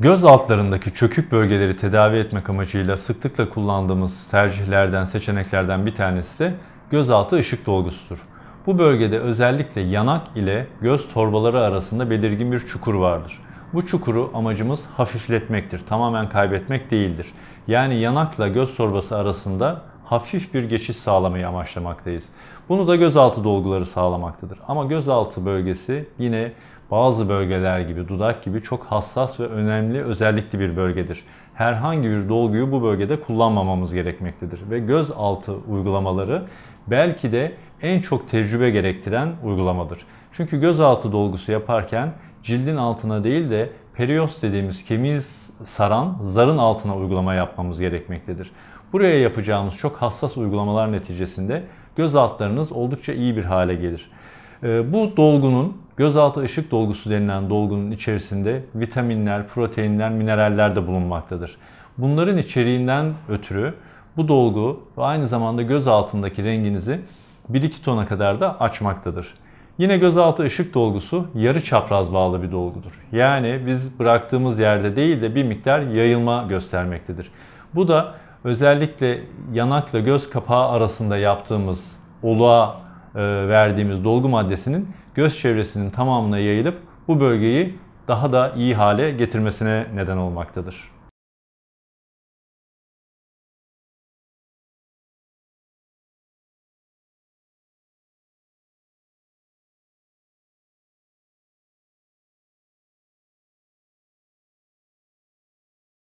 Göz altlarındaki çökük bölgeleri tedavi etmek amacıyla sıklıkla kullandığımız tercihlerden, seçeneklerden bir tanesi de gözaltı ışık dolgusudur. Bu bölgede özellikle yanak ile göz torbaları arasında belirgin bir çukur vardır. Bu çukuru amacımız hafifletmektir, tamamen kaybetmek değildir. Yani yanakla göz torbası arasında hafif bir geçiş sağlamayı amaçlamaktayız. Bunu da gözaltı dolguları sağlamaktadır. Ama gözaltı bölgesi yine bazı bölgeler gibi, dudak gibi çok hassas ve önemli özellikli bir bölgedir. Herhangi bir dolguyu bu bölgede kullanmamamız gerekmektedir. Ve gözaltı uygulamaları belki de en çok tecrübe gerektiren uygulamadır. Çünkü gözaltı dolgusu yaparken cildin altına değil de periost dediğimiz kemiği saran zarın altına uygulama yapmamız gerekmektedir. Buraya yapacağımız çok hassas uygulamalar neticesinde gözaltlarınız oldukça iyi bir hale gelir. Ee, bu dolgunun gözaltı ışık dolgusu denilen dolgunun içerisinde vitaminler, proteinler, mineraller de bulunmaktadır. Bunların içeriğinden ötürü bu dolgu ve aynı zamanda göz altındaki renginizi 1-2 tona kadar da açmaktadır. Yine gözaltı ışık dolgusu yarı çapraz bağlı bir dolgudur. Yani biz bıraktığımız yerde değil de bir miktar yayılma göstermektedir. Bu da özellikle yanakla göz kapağı arasında yaptığımız oluğa e, verdiğimiz dolgu maddesinin göz çevresinin tamamına yayılıp bu bölgeyi daha da iyi hale getirmesine neden olmaktadır.